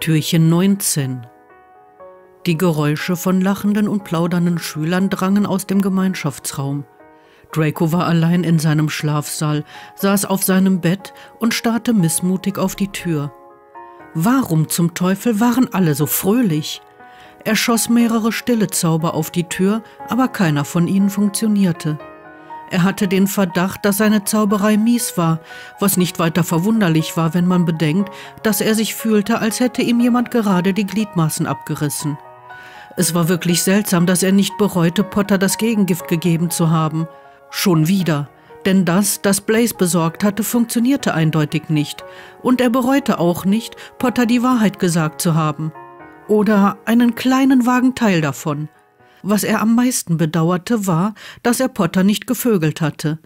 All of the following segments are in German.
Türchen 19. Die Geräusche von lachenden und plaudernden Schülern drangen aus dem Gemeinschaftsraum. Draco war allein in seinem Schlafsaal, saß auf seinem Bett und starrte missmutig auf die Tür. Warum zum Teufel waren alle so fröhlich? Er schoss mehrere stille Zauber auf die Tür, aber keiner von ihnen funktionierte. Er hatte den Verdacht, dass seine Zauberei mies war, was nicht weiter verwunderlich war, wenn man bedenkt, dass er sich fühlte, als hätte ihm jemand gerade die Gliedmaßen abgerissen. Es war wirklich seltsam, dass er nicht bereute, Potter das Gegengift gegeben zu haben. Schon wieder. Denn das, das Blaze besorgt hatte, funktionierte eindeutig nicht. Und er bereute auch nicht, Potter die Wahrheit gesagt zu haben. Oder einen kleinen vagen Teil davon – was er am meisten bedauerte, war, dass er Potter nicht gevögelt hatte.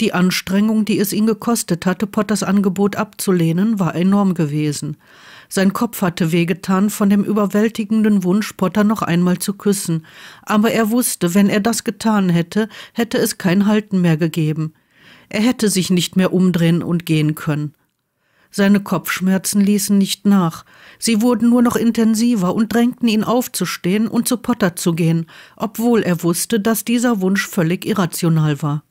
Die Anstrengung, die es ihn gekostet hatte, Potters Angebot abzulehnen, war enorm gewesen. Sein Kopf hatte wehgetan von dem überwältigenden Wunsch, Potter noch einmal zu küssen, aber er wusste, wenn er das getan hätte, hätte es kein Halten mehr gegeben. Er hätte sich nicht mehr umdrehen und gehen können. Seine Kopfschmerzen ließen nicht nach. Sie wurden nur noch intensiver und drängten ihn aufzustehen und zu Potter zu gehen, obwohl er wusste, dass dieser Wunsch völlig irrational war.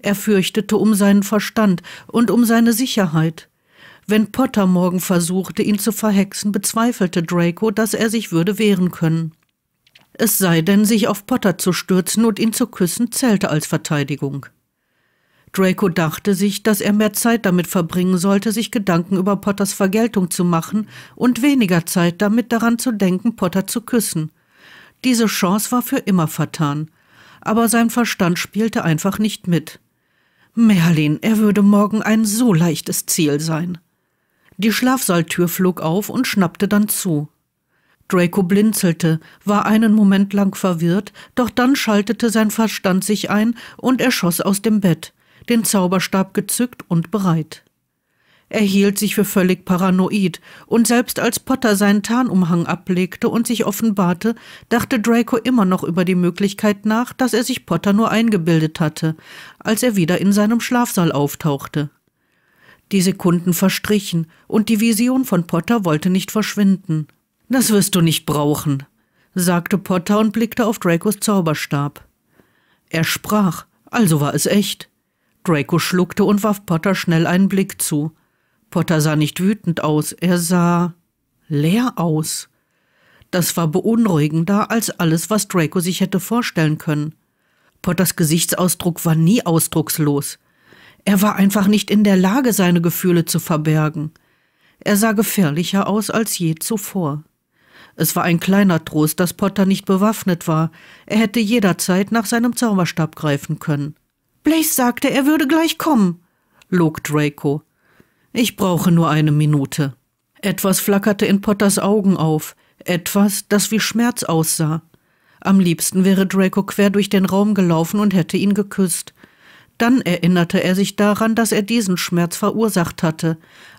Er fürchtete um seinen Verstand und um seine Sicherheit. Wenn Potter morgen versuchte, ihn zu verhexen, bezweifelte Draco, dass er sich würde wehren können. Es sei denn, sich auf Potter zu stürzen und ihn zu küssen, zählte als Verteidigung. Draco dachte sich, dass er mehr Zeit damit verbringen sollte, sich Gedanken über Potters Vergeltung zu machen und weniger Zeit damit daran zu denken, Potter zu küssen. Diese Chance war für immer vertan, aber sein Verstand spielte einfach nicht mit. Merlin, er würde morgen ein so leichtes Ziel sein. Die Schlafsaaltür flog auf und schnappte dann zu. Draco blinzelte, war einen Moment lang verwirrt, doch dann schaltete sein Verstand sich ein und er schoss aus dem Bett den Zauberstab gezückt und bereit. Er hielt sich für völlig paranoid, und selbst als Potter seinen Tarnumhang ablegte und sich offenbarte, dachte Draco immer noch über die Möglichkeit nach, dass er sich Potter nur eingebildet hatte, als er wieder in seinem Schlafsaal auftauchte. Die Sekunden verstrichen, und die Vision von Potter wollte nicht verschwinden. Das wirst du nicht brauchen, sagte Potter und blickte auf Dracos Zauberstab. Er sprach, also war es echt. Draco schluckte und warf Potter schnell einen Blick zu. Potter sah nicht wütend aus, er sah leer aus. Das war beunruhigender als alles, was Draco sich hätte vorstellen können. Potters Gesichtsausdruck war nie ausdruckslos. Er war einfach nicht in der Lage, seine Gefühle zu verbergen. Er sah gefährlicher aus als je zuvor. Es war ein kleiner Trost, dass Potter nicht bewaffnet war. Er hätte jederzeit nach seinem Zauberstab greifen können. Blaze sagte, er würde gleich kommen, log Draco. Ich brauche nur eine Minute. Etwas flackerte in Potters Augen auf, etwas, das wie Schmerz aussah. Am liebsten wäre Draco quer durch den Raum gelaufen und hätte ihn geküsst. Dann erinnerte er sich daran, dass er diesen Schmerz verursacht hatte,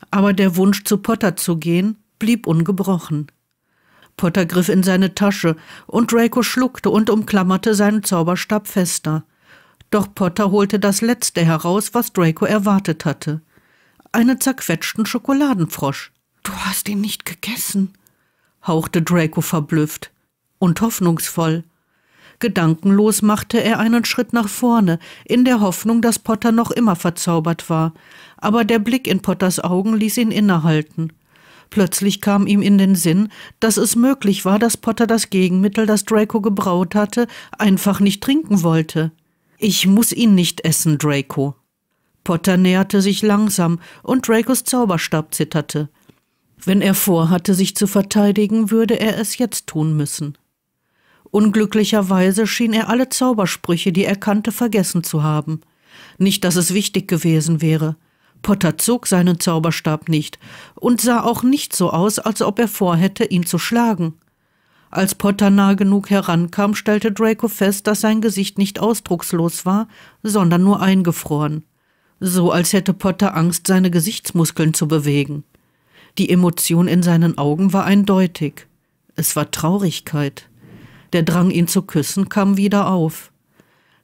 aber der Wunsch, zu Potter zu gehen, blieb ungebrochen. Potter griff in seine Tasche, und Draco schluckte und umklammerte seinen Zauberstab fester. Doch Potter holte das Letzte heraus, was Draco erwartet hatte. Einen zerquetschten Schokoladenfrosch. Du hast ihn nicht gegessen, hauchte Draco verblüfft und hoffnungsvoll. Gedankenlos machte er einen Schritt nach vorne, in der Hoffnung, dass Potter noch immer verzaubert war, aber der Blick in Potters Augen ließ ihn innehalten. Plötzlich kam ihm in den Sinn, dass es möglich war, dass Potter das Gegenmittel, das Draco gebraut hatte, einfach nicht trinken wollte. Ich muss ihn nicht essen, Draco. Potter näherte sich langsam und Dracos Zauberstab zitterte. Wenn er vorhatte, sich zu verteidigen, würde er es jetzt tun müssen. Unglücklicherweise schien er alle Zaubersprüche, die er kannte, vergessen zu haben. Nicht, dass es wichtig gewesen wäre. Potter zog seinen Zauberstab nicht und sah auch nicht so aus, als ob er vorhätte, ihn zu schlagen. Als Potter nahe genug herankam, stellte Draco fest, dass sein Gesicht nicht ausdruckslos war, sondern nur eingefroren. So als hätte Potter Angst, seine Gesichtsmuskeln zu bewegen. Die Emotion in seinen Augen war eindeutig. Es war Traurigkeit. Der Drang, ihn zu küssen, kam wieder auf.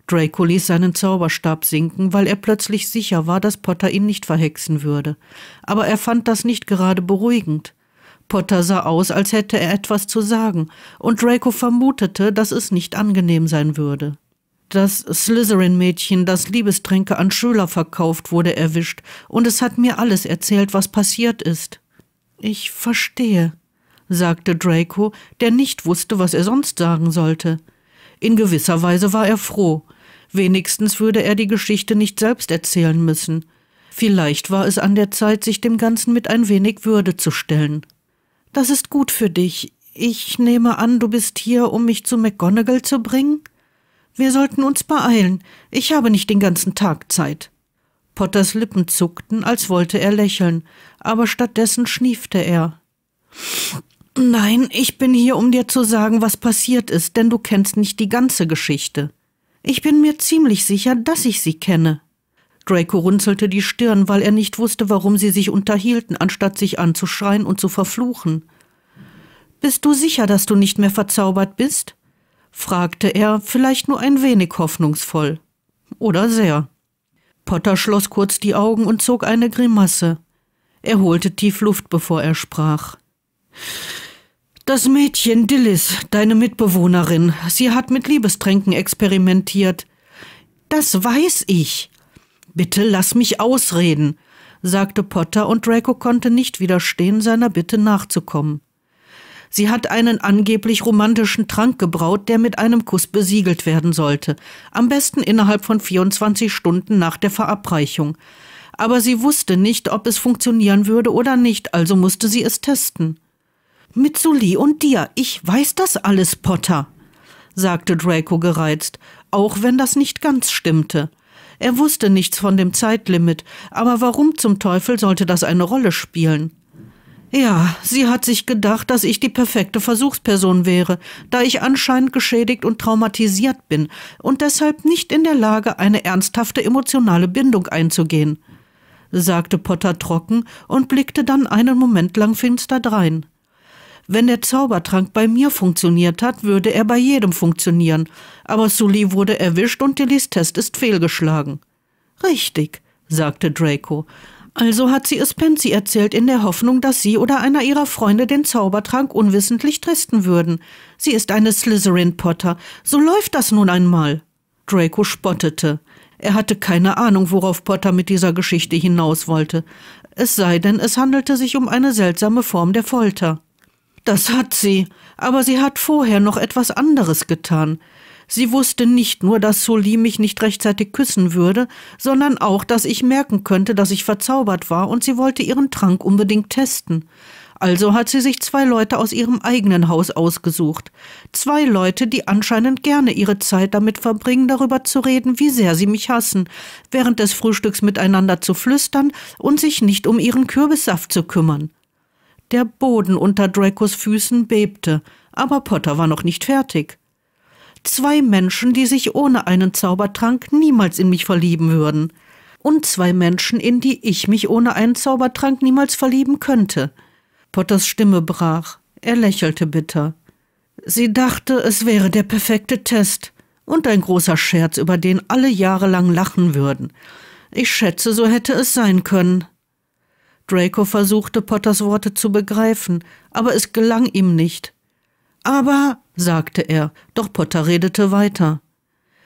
Draco ließ seinen Zauberstab sinken, weil er plötzlich sicher war, dass Potter ihn nicht verhexen würde. Aber er fand das nicht gerade beruhigend. Potter sah aus, als hätte er etwas zu sagen, und Draco vermutete, dass es nicht angenehm sein würde. Das Slytherin-Mädchen, das Liebestränke an Schüler verkauft, wurde erwischt, und es hat mir alles erzählt, was passiert ist. Ich verstehe, sagte Draco, der nicht wusste, was er sonst sagen sollte. In gewisser Weise war er froh. Wenigstens würde er die Geschichte nicht selbst erzählen müssen. Vielleicht war es an der Zeit, sich dem Ganzen mit ein wenig Würde zu stellen. Das ist gut für dich. Ich nehme an, du bist hier, um mich zu McGonagall zu bringen? Wir sollten uns beeilen. Ich habe nicht den ganzen Tag Zeit. Potters Lippen zuckten, als wollte er lächeln, aber stattdessen schniefte er. Nein, ich bin hier, um dir zu sagen, was passiert ist, denn du kennst nicht die ganze Geschichte. Ich bin mir ziemlich sicher, dass ich sie kenne. Draco runzelte die Stirn, weil er nicht wusste, warum sie sich unterhielten, anstatt sich anzuschreien und zu verfluchen. Bist du sicher, dass du nicht mehr verzaubert bist? fragte er, vielleicht nur ein wenig hoffnungsvoll. Oder sehr. Potter schloss kurz die Augen und zog eine Grimasse. Er holte tief Luft, bevor er sprach. Das Mädchen Dillis, deine Mitbewohnerin, sie hat mit Liebestränken experimentiert. Das weiß ich. Bitte lass mich ausreden, sagte Potter, und Draco konnte nicht widerstehen, seiner Bitte nachzukommen. Sie hat einen angeblich romantischen Trank gebraut, der mit einem Kuss besiegelt werden sollte, am besten innerhalb von 24 Stunden nach der Verabreichung. Aber sie wusste nicht, ob es funktionieren würde oder nicht, also musste sie es testen. Mit Sully und dir, ich weiß das alles, Potter, sagte Draco gereizt, auch wenn das nicht ganz stimmte. Er wusste nichts von dem Zeitlimit, aber warum zum Teufel sollte das eine Rolle spielen? Ja, sie hat sich gedacht, dass ich die perfekte Versuchsperson wäre, da ich anscheinend geschädigt und traumatisiert bin und deshalb nicht in der Lage, eine ernsthafte emotionale Bindung einzugehen, sagte Potter trocken und blickte dann einen Moment lang finster drein. Wenn der Zaubertrank bei mir funktioniert hat, würde er bei jedem funktionieren. Aber Sully wurde erwischt und Dillys Test ist fehlgeschlagen. Richtig, sagte Draco. Also hat sie es Pansy erzählt, in der Hoffnung, dass sie oder einer ihrer Freunde den Zaubertrank unwissentlich tristen würden. Sie ist eine Slytherin-Potter. So läuft das nun einmal. Draco spottete. Er hatte keine Ahnung, worauf Potter mit dieser Geschichte hinaus wollte. Es sei denn, es handelte sich um eine seltsame Form der Folter. Das hat sie, aber sie hat vorher noch etwas anderes getan. Sie wusste nicht nur, dass Soli mich nicht rechtzeitig küssen würde, sondern auch, dass ich merken könnte, dass ich verzaubert war, und sie wollte ihren Trank unbedingt testen. Also hat sie sich zwei Leute aus ihrem eigenen Haus ausgesucht. Zwei Leute, die anscheinend gerne ihre Zeit damit verbringen, darüber zu reden, wie sehr sie mich hassen, während des Frühstücks miteinander zu flüstern und sich nicht um ihren Kürbissaft zu kümmern. Der Boden unter Dracos Füßen bebte, aber Potter war noch nicht fertig. Zwei Menschen, die sich ohne einen Zaubertrank niemals in mich verlieben würden. Und zwei Menschen, in die ich mich ohne einen Zaubertrank niemals verlieben könnte. Potters Stimme brach. Er lächelte bitter. Sie dachte, es wäre der perfekte Test und ein großer Scherz, über den alle jahrelang lachen würden. Ich schätze, so hätte es sein können. Draco versuchte, Potters Worte zu begreifen, aber es gelang ihm nicht. Aber, sagte er, doch Potter redete weiter.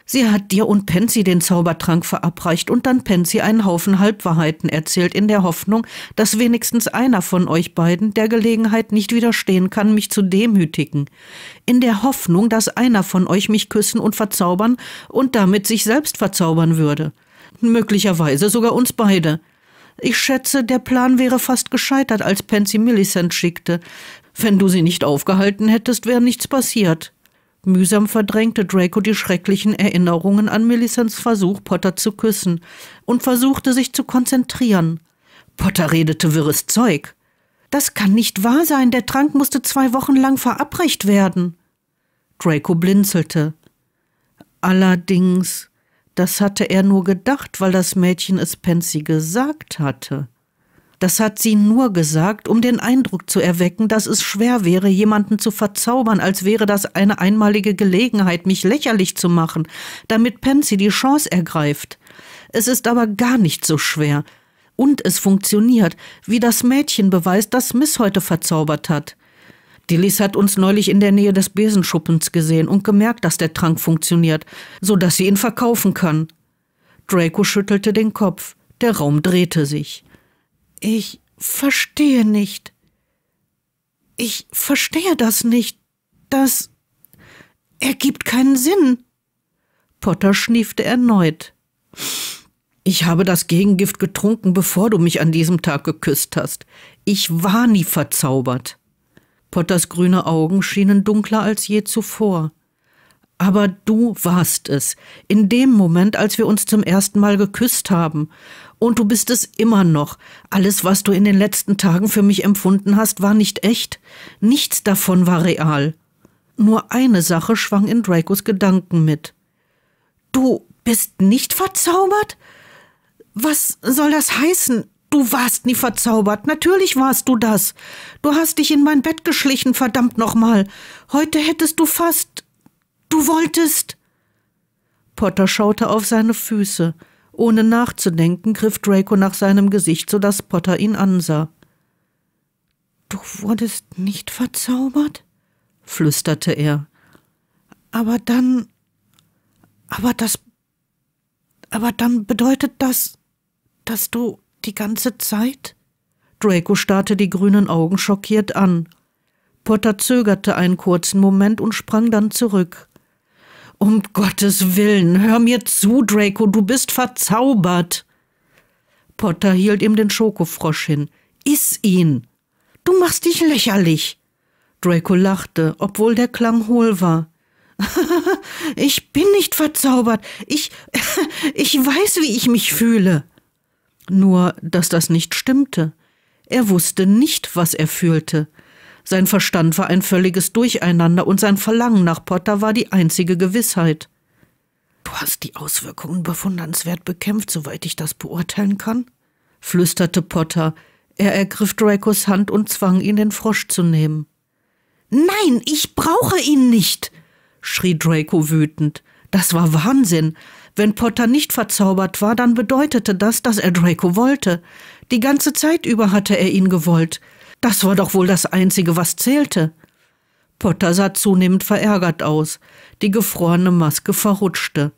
Sie hat dir und Pansy den Zaubertrank verabreicht und dann Pansy einen Haufen Halbwahrheiten erzählt, in der Hoffnung, dass wenigstens einer von euch beiden der Gelegenheit nicht widerstehen kann, mich zu demütigen. In der Hoffnung, dass einer von euch mich küssen und verzaubern und damit sich selbst verzaubern würde. Möglicherweise sogar uns beide. Ich schätze, der Plan wäre fast gescheitert, als Pansy Millicent schickte. Wenn du sie nicht aufgehalten hättest, wäre nichts passiert. Mühsam verdrängte Draco die schrecklichen Erinnerungen an Millicents Versuch, Potter zu küssen, und versuchte sich zu konzentrieren. Potter redete wirres Zeug. Das kann nicht wahr sein, der Trank musste zwei Wochen lang verabreicht werden. Draco blinzelte. Allerdings, das hatte er nur gedacht, weil das Mädchen es Pansy gesagt hatte. Das hat sie nur gesagt, um den Eindruck zu erwecken, dass es schwer wäre, jemanden zu verzaubern, als wäre das eine einmalige Gelegenheit, mich lächerlich zu machen, damit Pansy die Chance ergreift. Es ist aber gar nicht so schwer. Und es funktioniert, wie das Mädchen beweist, dass Miss heute verzaubert hat. Die Liz hat uns neulich in der Nähe des Besenschuppens gesehen und gemerkt, dass der Trank funktioniert, so dass sie ihn verkaufen kann. Draco schüttelte den Kopf. Der Raum drehte sich. Ich verstehe nicht. Ich verstehe das nicht. Das ergibt keinen Sinn. Potter schniefte erneut. Ich habe das Gegengift getrunken, bevor du mich an diesem Tag geküsst hast. Ich war nie verzaubert. Potters grüne Augen schienen dunkler als je zuvor. Aber du warst es, in dem Moment, als wir uns zum ersten Mal geküsst haben. Und du bist es immer noch. Alles, was du in den letzten Tagen für mich empfunden hast, war nicht echt. Nichts davon war real. Nur eine Sache schwang in Dracos Gedanken mit. Du bist nicht verzaubert? Was soll das heißen? Du warst nie verzaubert, natürlich warst du das. Du hast dich in mein Bett geschlichen, verdammt nochmal. Heute hättest du fast. Du wolltest. Potter schaute auf seine Füße. Ohne nachzudenken griff Draco nach seinem Gesicht, so dass Potter ihn ansah. Du wurdest nicht verzaubert? flüsterte er. Aber dann. Aber das. Aber dann bedeutet das, dass du die ganze Zeit? Draco starrte die grünen Augen schockiert an. Potter zögerte einen kurzen Moment und sprang dann zurück. Um Gottes Willen, hör mir zu, Draco, du bist verzaubert. Potter hielt ihm den Schokofrosch hin. Iss ihn. Du machst dich lächerlich. Draco lachte, obwohl der Klang hohl war. ich bin nicht verzaubert. Ich, ich weiß, wie ich mich fühle. Nur, dass das nicht stimmte. Er wusste nicht, was er fühlte. Sein Verstand war ein völliges Durcheinander und sein Verlangen nach Potter war die einzige Gewissheit. Du hast die Auswirkungen bewundernswert bekämpft, soweit ich das beurteilen kann, flüsterte Potter. Er ergriff Dracos Hand und zwang ihn, den Frosch zu nehmen. Nein, ich brauche ihn nicht, schrie Draco wütend. Das war Wahnsinn. Wenn Potter nicht verzaubert war, dann bedeutete das, dass er Draco wollte. Die ganze Zeit über hatte er ihn gewollt. Das war doch wohl das Einzige, was zählte. Potter sah zunehmend verärgert aus. Die gefrorene Maske verrutschte.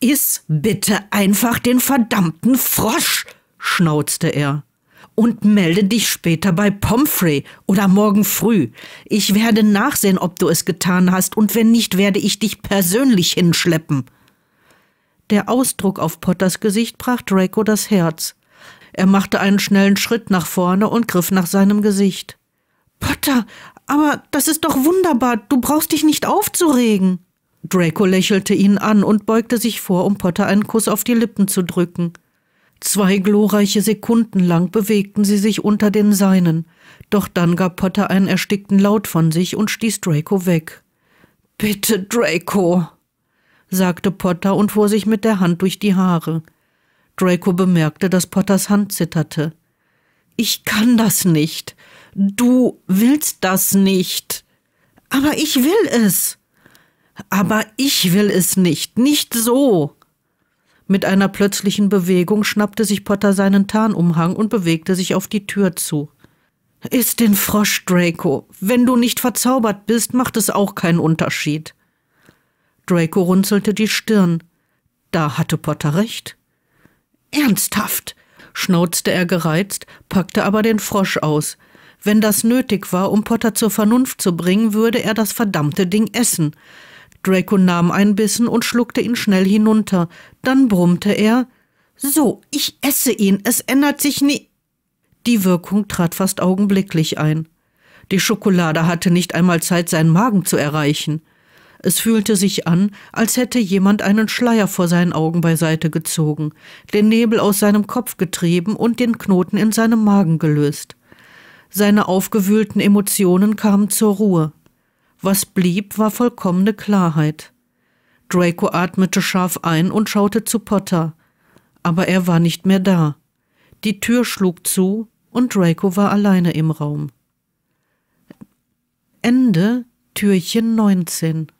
Iss bitte einfach den verdammten Frosch, schnauzte er. Und melde dich später bei Pomfrey oder morgen früh. Ich werde nachsehen, ob du es getan hast, und wenn nicht, werde ich dich persönlich hinschleppen. Der Ausdruck auf Potters Gesicht brach Draco das Herz. Er machte einen schnellen Schritt nach vorne und griff nach seinem Gesicht. Potter, aber das ist doch wunderbar. Du brauchst dich nicht aufzuregen. Draco lächelte ihn an und beugte sich vor, um Potter einen Kuss auf die Lippen zu drücken. Zwei glorreiche Sekunden lang bewegten sie sich unter den Seinen, doch dann gab Potter einen erstickten Laut von sich und stieß Draco weg. Bitte, Draco, sagte Potter und fuhr sich mit der Hand durch die Haare. Draco bemerkte, dass Potters Hand zitterte. Ich kann das nicht. Du willst das nicht. Aber ich will es. Aber ich will es nicht. Nicht so. Mit einer plötzlichen Bewegung schnappte sich Potter seinen Tarnumhang und bewegte sich auf die Tür zu. Ist den Frosch, Draco. Wenn du nicht verzaubert bist, macht es auch keinen Unterschied. Draco runzelte die Stirn. Da hatte Potter recht. Ernsthaft, schnauzte er gereizt, packte aber den Frosch aus. Wenn das nötig war, um Potter zur Vernunft zu bringen, würde er das verdammte Ding essen. Draco nahm einen Bissen und schluckte ihn schnell hinunter. Dann brummte er So, ich esse ihn, es ändert sich nie. Die Wirkung trat fast augenblicklich ein. Die Schokolade hatte nicht einmal Zeit, seinen Magen zu erreichen. Es fühlte sich an, als hätte jemand einen Schleier vor seinen Augen beiseite gezogen, den Nebel aus seinem Kopf getrieben und den Knoten in seinem Magen gelöst. Seine aufgewühlten Emotionen kamen zur Ruhe. Was blieb, war vollkommene Klarheit. Draco atmete scharf ein und schaute zu Potter. Aber er war nicht mehr da. Die Tür schlug zu und Draco war alleine im Raum. Ende Türchen 19